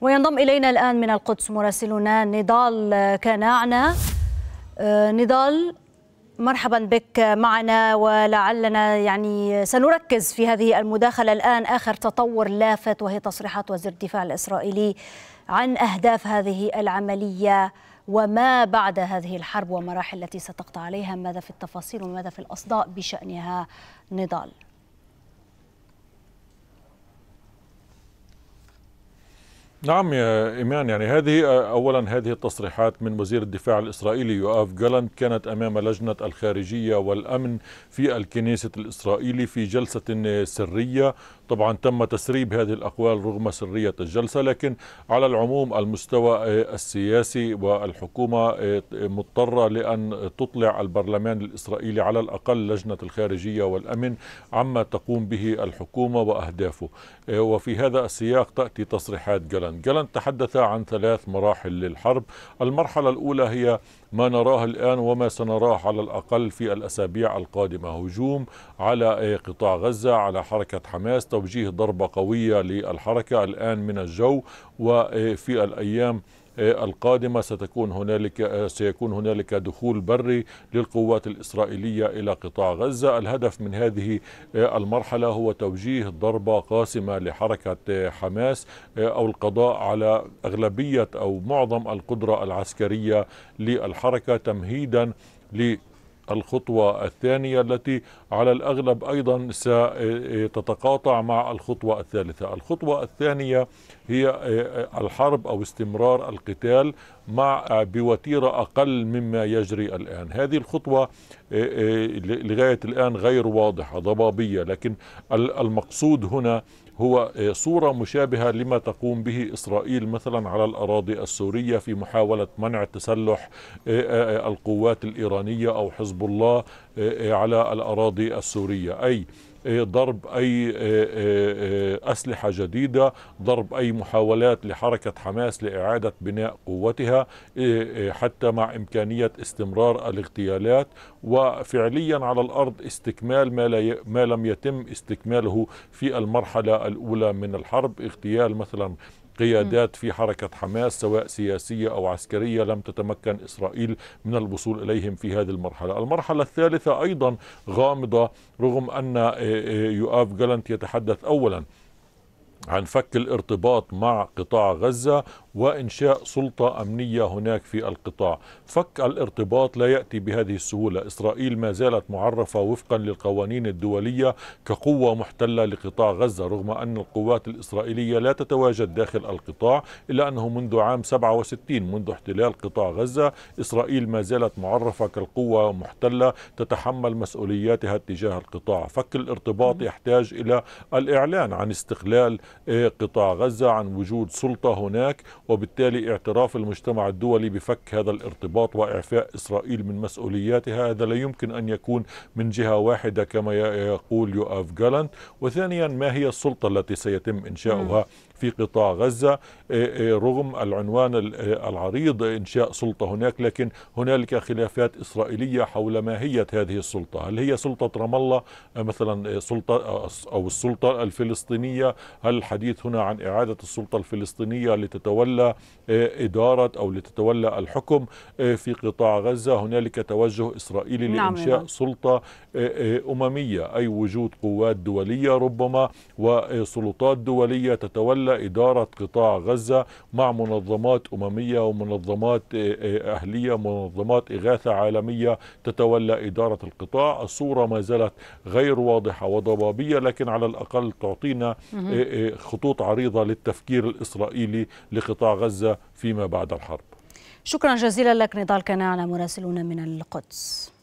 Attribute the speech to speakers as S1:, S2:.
S1: وينضم إلينا الآن من القدس مراسلنا نضال كناعنا آه، نضال مرحبا بك معنا ولعلنا يعني سنركز في هذه المداخلة الآن آخر تطور لافت وهي تصريحات وزير الدفاع الإسرائيلي عن أهداف هذه العملية وما بعد هذه الحرب ومراحل التي ستقطع عليها ماذا في التفاصيل وماذا في الأصداء بشأنها نضال نعم يا إيمان يعني هذه آه، أولا هذه التصريحات من وزير الدفاع الإسرائيلي يؤاف جالانت كانت أمام لجنة الخارجية والأمن في الكنيسة الإسرائيلي في جلسة سرية طبعا تم تسريب هذه الأقوال رغم سرية الجلسة لكن على العموم المستوى آه، السياسي والحكومة آه، مضطرة لأن تطلع البرلمان الإسرائيلي على الأقل لجنة الخارجية والأمن عما تقوم به الحكومة وأهدافه آه، وفي هذا السياق تأتي تصريحات جلن جلن تحدث عن ثلاث مراحل للحرب المرحلة الأولى هي ما نراه الآن وما سنراه على الأقل في الأسابيع القادمة هجوم على قطاع غزة على حركة حماس توجيه ضربة قوية للحركة الآن من الجو وفي الأيام القادمة ستكون هنالك سيكون هنالك دخول بري للقوات الإسرائيلية إلى قطاع غزة الهدف من هذه آه، المرحلة هو توجيه ضربة قاسمة لحركة آه، حماس آه، أو القضاء على أغلبية أو معظم القدرة العسكرية للحركة تمهيدا الخطوة الثانية التي على الأغلب أيضا ستتقاطع مع الخطوة الثالثة الخطوة الثانية هي الحرب أو استمرار القتال مع بوتيرة أقل مما يجري الآن هذه الخطوة إيه، إيه، لغاية الآن غير واضحة ضبابية لكن المقصود هنا هو إيه، صورة مشابهة لما تقوم به إسرائيل مثلا على الأراضي السورية في محاولة منع تسلح القوات الإيرانية أو حزب الله على الأراضي السورية أي إيه، ضرب أي إيه، إيه، أسلحة جديدة ضرب أي محاولات لحركة حماس لإعادة بناء قوتها حتى مع إمكانية استمرار الاغتيالات وفعليا على الأرض استكمال ما, ما لم يتم استكماله في المرحلة الأولى من الحرب اغتيال مثلا قيادات في حركة حماس سواء سياسية أو عسكرية لم تتمكن إسرائيل من الوصول إليهم في هذه المرحلة المرحلة الثالثة أيضا غامضة رغم أن يؤاف جالنت يتحدث أولا عن فك الارتباط مع قطاع غزة وإنشاء سلطة أمنية هناك في القطاع فك الارتباط لا يأتي بهذه السهولة إسرائيل ما زالت معرفة وفقا للقوانين الدولية كقوة محتلة لقطاع غزة رغم أن القوات الإسرائيلية لا تتواجد داخل القطاع إلا أنه منذ عام 67 منذ احتلال قطاع غزة إسرائيل ما زالت معرفة كالقوة محتلة تتحمل مسؤولياتها تجاه القطاع فك الارتباط يحتاج إلى الإعلان عن استقلال إيه، قطاع غزة عن وجود سلطة هناك وبالتالي اعتراف المجتمع الدولي بفك هذا الارتباط وإعفاء إسرائيل من مسؤولياتها هذا لا يمكن أن يكون من جهة واحدة كما يقول يؤف جالانت وثانيا ما هي السلطة التي سيتم إنشاؤها في قطاع غزة إيه، إيه، رغم العنوان العريض إنشاء سلطة هناك لكن هنالك خلافات إسرائيلية حول ماهية هذه السلطة هل هي سلطة رام الله مثلا سلطة أو السلطة الفلسطينية هل الحديث هنا عن إعادة السلطة الفلسطينية لتتولى آه، إدارة أو لتتولى الحكم آه، في قطاع غزة هنالك توجه إسرائيلي نعم لإنشاء نعم. سلطة آه، أممية أي وجود قوات دولية ربما وسلطات دولية تتولى إدارة قطاع غزة مع منظمات أممية ومنظمات أهلية منظمات إغاثة عالمية تتولى إدارة القطاع الصورة ما زالت غير واضحة وضبابية لكن على الأقل تعطينا خطوط عريضة للتفكير الإسرائيلي لقطاع غزة فيما بعد الحرب شكرا جزيلا لك نضال كناعنا مراسلنا من القدس